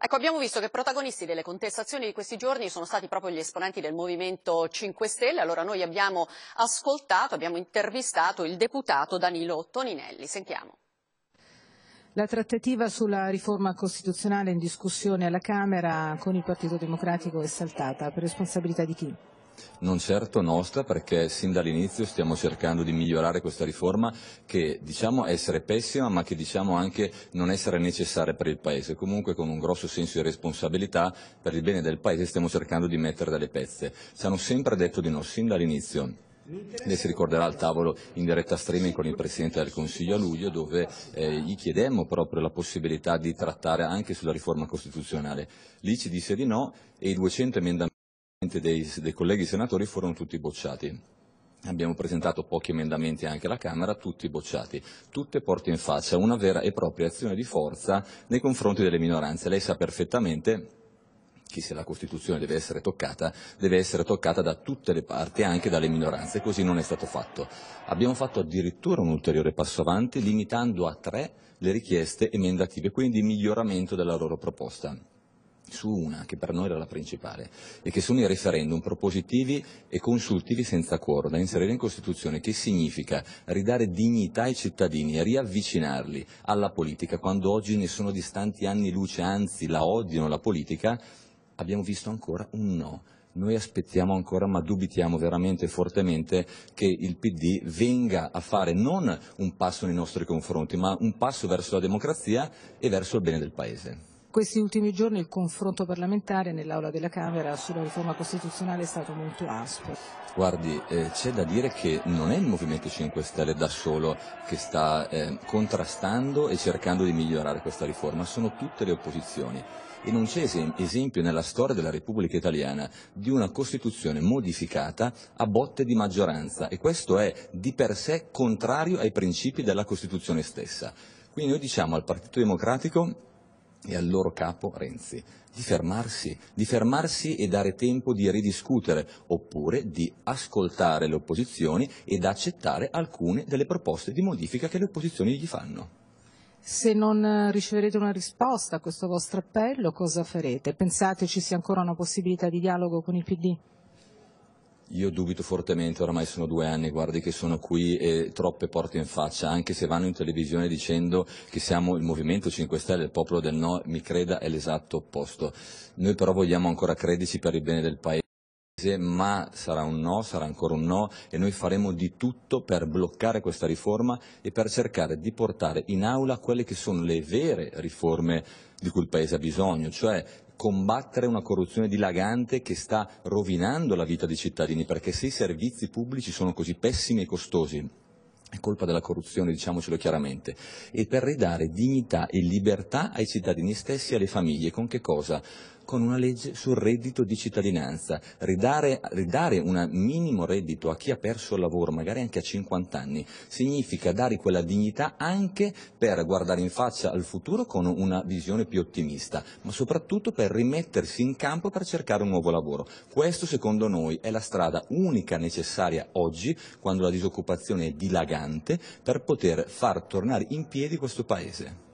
Ecco, abbiamo visto che protagonisti delle contestazioni di questi giorni sono stati proprio gli esponenti del Movimento 5 Stelle. Allora noi abbiamo ascoltato, abbiamo intervistato il deputato Danilo Toninelli. Sentiamo. La trattativa sulla riforma costituzionale in discussione alla Camera con il Partito Democratico è saltata. Per responsabilità di chi? non certo nostra perché sin dall'inizio stiamo cercando di migliorare questa riforma che diciamo essere pessima ma che diciamo anche non essere necessaria per il Paese. Comunque con un grosso senso di responsabilità per il bene del Paese stiamo cercando di mettere dalle pezze. Ci hanno sempre detto di no sin dall'inizio. Lei si ricorderà al tavolo in diretta streaming con il Presidente del Consiglio a luglio dove eh, gli chiedemmo proprio la possibilità di trattare anche sulla riforma costituzionale. Lì ci disse di no e i 200 emendamenti dei, dei colleghi senatori furono tutti bocciati. Abbiamo presentato pochi emendamenti anche alla Camera, tutti bocciati, tutte porte in faccia una vera e propria azione di forza nei confronti delle minoranze. Lei sa perfettamente che se la Costituzione deve essere toccata, deve essere toccata da tutte le parti, anche dalle minoranze, così non è stato fatto. Abbiamo fatto addirittura un ulteriore passo avanti, limitando a tre le richieste emendative, quindi miglioramento della loro proposta su una che per noi era la principale e che sono i referendum propositivi e consultivi senza cuore da inserire in Costituzione che significa ridare dignità ai cittadini e riavvicinarli alla politica quando oggi ne sono distanti anni luce, anzi la odiano la politica, abbiamo visto ancora un no noi aspettiamo ancora, ma dubitiamo veramente fortemente che il PD venga a fare non un passo nei nostri confronti, ma un passo verso la democrazia e verso il bene del Paese questi ultimi giorni il confronto parlamentare nell'aula della Camera sulla riforma costituzionale è stato molto aspro. Guardi, eh, c'è da dire che non è il Movimento 5 Stelle da solo che sta eh, contrastando e cercando di migliorare questa riforma, sono tutte le opposizioni e non c'è esempio nella storia della Repubblica italiana di una Costituzione modificata a botte di maggioranza e questo è di per sé contrario ai principi della Costituzione stessa. Quindi noi diciamo al Partito Democratico e al loro capo Renzi, di fermarsi, di fermarsi e dare tempo di ridiscutere, oppure di ascoltare le opposizioni ed accettare alcune delle proposte di modifica che le opposizioni gli fanno. Se non eh, riceverete una risposta a questo vostro appello, cosa farete? Pensate ci sia ancora una possibilità di dialogo con il PD? Io dubito fortemente, oramai sono due anni, guardi che sono qui e troppe porte in faccia, anche se vanno in televisione dicendo che siamo il Movimento 5 Stelle, il popolo del no, mi creda è l'esatto opposto. Noi però vogliamo ancora crederci per il bene del Paese ma sarà un no, sarà ancora un no e noi faremo di tutto per bloccare questa riforma e per cercare di portare in aula quelle che sono le vere riforme di cui il Paese ha bisogno, cioè combattere una corruzione dilagante che sta rovinando la vita dei cittadini, perché se i servizi pubblici sono così pessimi e costosi è colpa della corruzione, diciamocelo chiaramente, e per ridare dignità e libertà ai cittadini stessi e alle famiglie, con che cosa? con una legge sul reddito di cittadinanza, ridare, ridare un minimo reddito a chi ha perso il lavoro, magari anche a 50 anni, significa dare quella dignità anche per guardare in faccia al futuro con una visione più ottimista, ma soprattutto per rimettersi in campo per cercare un nuovo lavoro. Questo secondo noi è la strada unica necessaria oggi, quando la disoccupazione è dilagante gigante per poter far tornare in piedi questo paese.